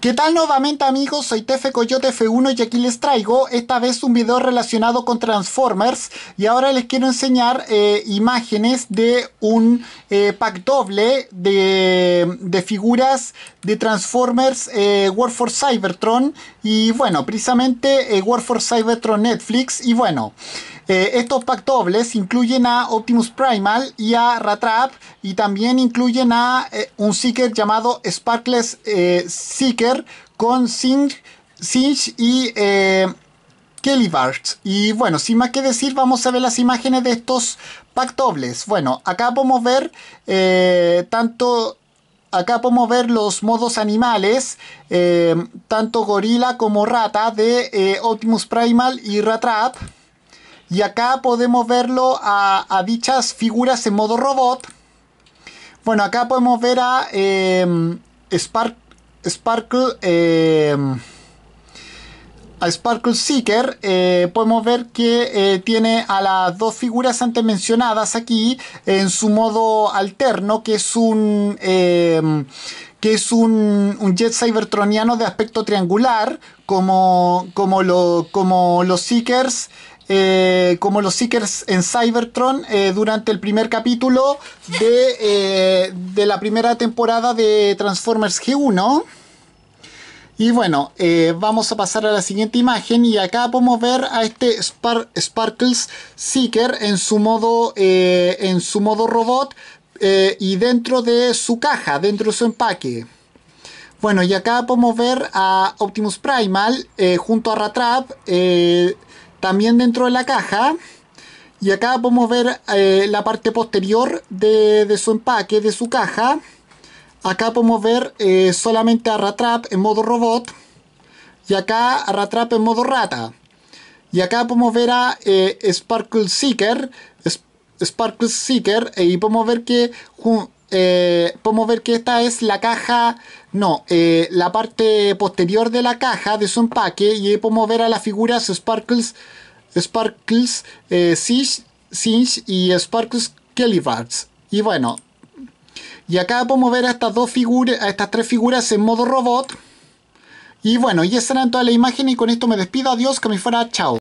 ¿Qué tal nuevamente amigos? Soy Tefe Coyote F1 y aquí les traigo esta vez un video relacionado con Transformers y ahora les quiero enseñar eh, imágenes de un eh, pack doble de, de, figuras de Transformers eh, War for Cybertron y bueno, precisamente eh, War for Cybertron Netflix y bueno... Eh, estos pack incluyen a Optimus Primal y a Ratrap. y también incluyen a eh, un Seeker llamado Sparkless eh, Seeker con Singe, y Kelly Bart. Y bueno, sin más que decir, vamos a ver las imágenes de estos pack Bueno, acá podemos ver tanto acá podemos ver los modos animales, tanto gorila como rata de Optimus Primal y Ratrap. Y acá podemos verlo a, dichas figuras en modo robot. Bueno, acá podemos ver a em, Spark, Sparkle. Em, a Seeker eh, podemos ver que eh, tiene a las dos figuras antes mencionadas aquí en su modo alterno que es un em, que es un, jet cybertroniano de aspecto triangular como, como, lo, como los Seekers eh, como los Seekers en Cybertron eh, durante el primer capítulo eh, de, la primera temporada de Transformers G1. Y bueno, vamos a pasar a la siguiente imagen y acá podemos ver a este Spark Sparkles Seeker en su modo, en su modo robot y dentro de su caja, dentro de su empaque. Bueno, y acá podemos ver a Optimus Primal junto a Rattrap también dentro de la caja, y acá podemos ver eh, la parte posterior de, su empaque, de su caja. Acá podemos ver eh, solamente a Ratrap en modo robot. Y acá a Ratrap en modo rata. Y acá podemos ver a eh, Sparkle Seeker. Sparkle Seeker. y podemos ver que eh, podemos ver que esta es la caja, no, eh, la parte posterior de la caja de su empaque y ahí podemos ver a las figuras Sparkles, Sparkles, eh, y Sparkles Kellyvards. Y bueno, y acá podemos ver a estas dos figuras, a estas tres figuras en modo robot. Y bueno, y esa era toda la imagen y con esto me despido, adiós, que me fuera, chao.